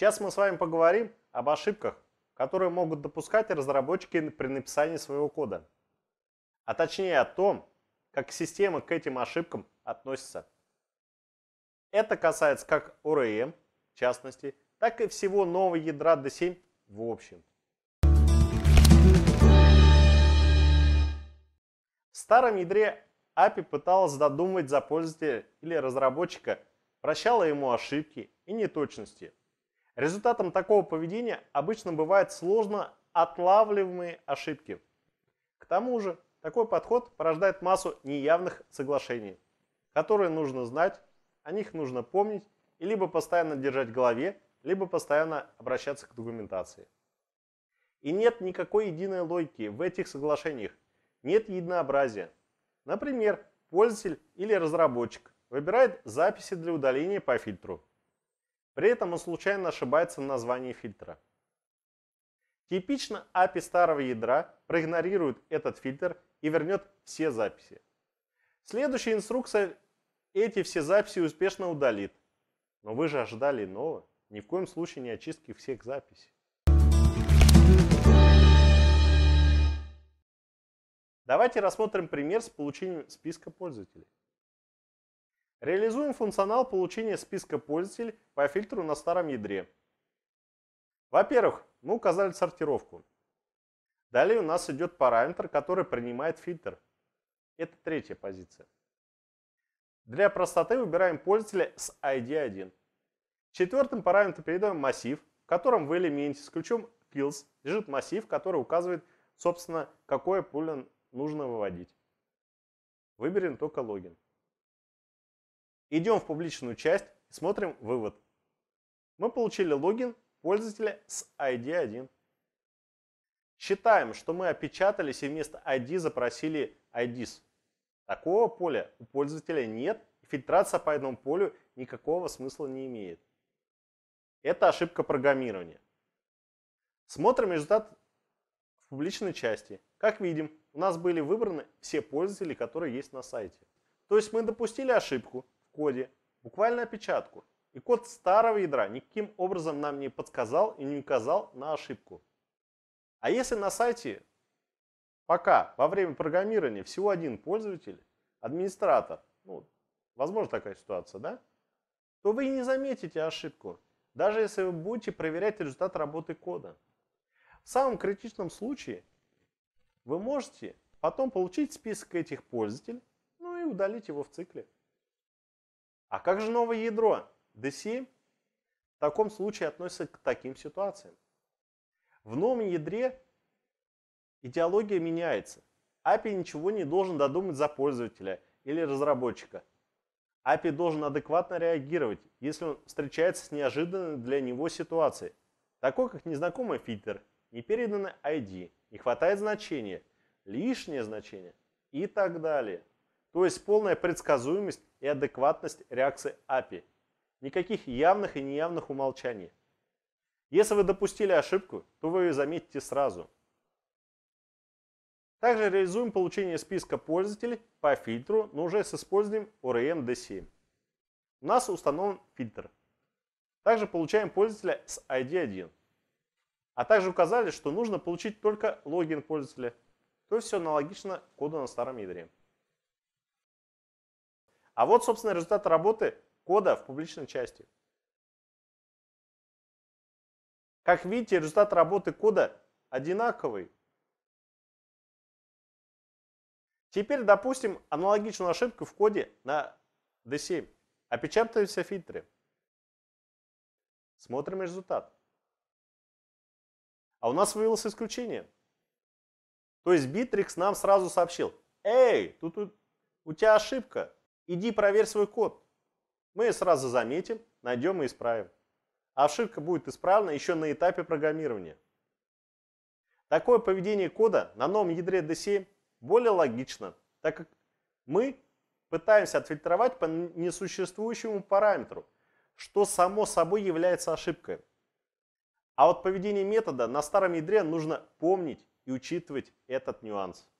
Сейчас мы с вами поговорим об ошибках, которые могут допускать разработчики при написании своего кода. А точнее о том, как система к этим ошибкам относится. Это касается как ORM, в частности, так и всего нового ядра D7 в общем. В старом ядре API пыталась додумать за пользователя или разработчика, прощала ему ошибки и неточности – Результатом такого поведения обычно бывают сложно отлавливаемые ошибки. К тому же, такой подход порождает массу неявных соглашений, которые нужно знать, о них нужно помнить и либо постоянно держать в голове, либо постоянно обращаться к документации. И нет никакой единой логики в этих соглашениях, нет единообразия. Например, пользователь или разработчик выбирает записи для удаления по фильтру – при этом он случайно ошибается в названии фильтра. Типично API старого ядра проигнорирует этот фильтр и вернет все записи. Следующая инструкция эти все записи успешно удалит. Но вы же ожидали иного. Ни в коем случае не очистки всех записей. Давайте рассмотрим пример с получением списка пользователей. Реализуем функционал получения списка пользователей по фильтру на старом ядре. Во-первых, мы указали сортировку. Далее у нас идет параметр, который принимает фильтр. Это третья позиция. Для простоты выбираем пользователя с ID1. Четвертым параметром передаем массив, в котором в элементе с ключом fields лежит массив, который указывает, собственно, какое поле нужно выводить. Выберем только логин. Идем в публичную часть и смотрим вывод. Мы получили логин пользователя с ID1. Считаем, что мы опечатались и вместо ID запросили IDs. Такого поля у пользователя нет, и фильтрация по этому полю никакого смысла не имеет. Это ошибка программирования. Смотрим результат в публичной части. Как видим, у нас были выбраны все пользователи, которые есть на сайте. То есть мы допустили ошибку, коде, буквально опечатку. И код старого ядра никаким образом нам не подсказал и не указал на ошибку. А если на сайте пока во время программирования всего один пользователь, администратор, ну, возможно такая ситуация, да, то вы и не заметите ошибку, даже если вы будете проверять результат работы кода. В самом критичном случае вы можете потом получить список этих пользователей, ну и удалить его в цикле. А как же новое ядро? DC в таком случае относится к таким ситуациям. В новом ядре идеология меняется. API а ничего не должен додумать за пользователя или разработчика. API а должен адекватно реагировать, если он встречается с неожиданной для него ситуацией, такой как незнакомый фильтр, не ID, не хватает значения, лишнее значение и так далее. То есть полная предсказуемость и адекватность реакции API. Никаких явных и неявных умолчаний. Если вы допустили ошибку, то вы ее заметите сразу. Также реализуем получение списка пользователей по фильтру, но уже с использованием ORM D7. У нас установлен фильтр. Также получаем пользователя с ID1. А также указали, что нужно получить только логин пользователя. То есть все аналогично коду на старом ядре. А вот, собственно, результат работы кода в публичной части. Как видите, результат работы кода одинаковый. Теперь допустим аналогичную ошибку в коде на D7. Опечатываемся фильтры. Смотрим результат. А у нас выявилось исключение. То есть Bittrex нам сразу сообщил, эй, тут у, у тебя ошибка, Иди проверь свой код. Мы сразу заметим, найдем и исправим. А ошибка будет исправлена еще на этапе программирования. Такое поведение кода на новом ядре D7 более логично, так как мы пытаемся отфильтровать по несуществующему параметру, что само собой является ошибкой. А вот поведение метода на старом ядре нужно помнить и учитывать этот нюанс.